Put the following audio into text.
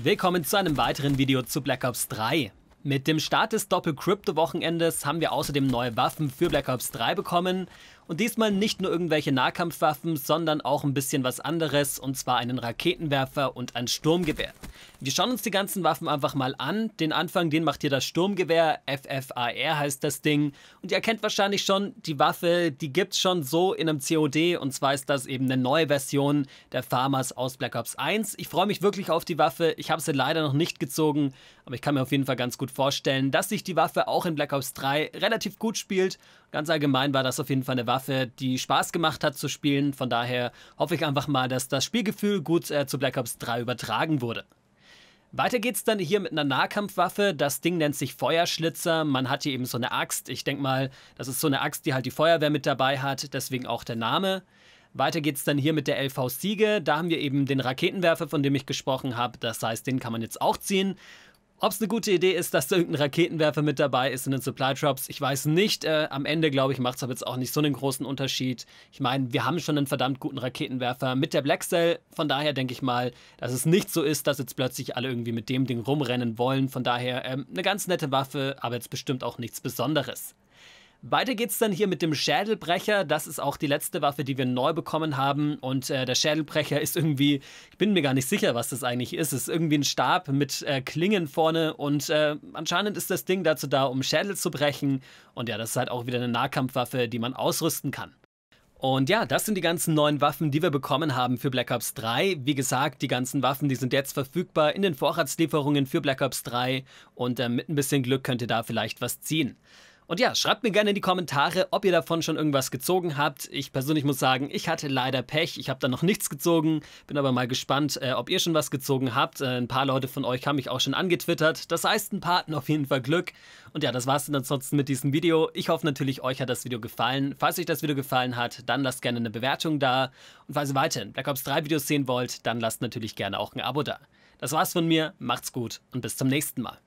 Willkommen zu einem weiteren Video zu Black Ops 3. Mit dem Start des Doppel-Crypto-Wochenendes haben wir außerdem neue Waffen für Black Ops 3 bekommen und diesmal nicht nur irgendwelche Nahkampfwaffen, sondern auch ein bisschen was anderes, und zwar einen Raketenwerfer und ein Sturmgewehr. Wir schauen uns die ganzen Waffen einfach mal an. Den Anfang, den macht hier das Sturmgewehr, FFAR heißt das Ding. Und ihr kennt wahrscheinlich schon die Waffe, die gibt es schon so in einem COD, und zwar ist das eben eine neue Version der Farmers aus Black Ops 1. Ich freue mich wirklich auf die Waffe, ich habe sie leider noch nicht gezogen, aber ich kann mir auf jeden Fall ganz gut vorstellen, dass sich die Waffe auch in Black Ops 3 relativ gut spielt. Ganz allgemein war das auf jeden Fall eine Waffe, Waffe, die Spaß gemacht hat zu spielen. Von daher hoffe ich einfach mal, dass das Spielgefühl gut äh, zu Black Ops 3 übertragen wurde. Weiter geht's dann hier mit einer Nahkampfwaffe. Das Ding nennt sich Feuerschlitzer. Man hat hier eben so eine Axt. Ich denke mal, das ist so eine Axt, die halt die Feuerwehr mit dabei hat. Deswegen auch der Name. Weiter geht's dann hier mit der LV Siege. Da haben wir eben den Raketenwerfer, von dem ich gesprochen habe. Das heißt, den kann man jetzt auch ziehen. Ob es eine gute Idee ist, dass da irgendein Raketenwerfer mit dabei ist in den Supply Drops, ich weiß nicht. Äh, am Ende, glaube ich, macht es aber jetzt auch nicht so einen großen Unterschied. Ich meine, wir haben schon einen verdammt guten Raketenwerfer mit der Black Cell. Von daher denke ich mal, dass es nicht so ist, dass jetzt plötzlich alle irgendwie mit dem Ding rumrennen wollen. Von daher ähm, eine ganz nette Waffe, aber jetzt bestimmt auch nichts Besonderes. Weiter geht's dann hier mit dem Schädelbrecher. Das ist auch die letzte Waffe, die wir neu bekommen haben. Und äh, der Schädelbrecher ist irgendwie, ich bin mir gar nicht sicher, was das eigentlich ist. Es ist irgendwie ein Stab mit äh, Klingen vorne. Und äh, anscheinend ist das Ding dazu da, um Schädel zu brechen. Und ja, das ist halt auch wieder eine Nahkampfwaffe, die man ausrüsten kann. Und ja, das sind die ganzen neuen Waffen, die wir bekommen haben für Black Ops 3. Wie gesagt, die ganzen Waffen, die sind jetzt verfügbar in den Vorratslieferungen für Black Ops 3 und äh, mit ein bisschen Glück könnt ihr da vielleicht was ziehen. Und ja, schreibt mir gerne in die Kommentare, ob ihr davon schon irgendwas gezogen habt. Ich persönlich muss sagen, ich hatte leider Pech. Ich habe da noch nichts gezogen. Bin aber mal gespannt, äh, ob ihr schon was gezogen habt. Äh, ein paar Leute von euch haben mich auch schon angetwittert. Das heißt, ein paar hatten auf jeden Fall Glück. Und ja, das war's dann ansonsten mit diesem Video. Ich hoffe natürlich, euch hat das Video gefallen. Falls euch das Video gefallen hat, dann lasst gerne eine Bewertung da. Und falls ihr weiterhin Black Ops 3 Videos sehen wollt, dann lasst natürlich gerne auch ein Abo da. Das war's von mir, macht's gut und bis zum nächsten Mal.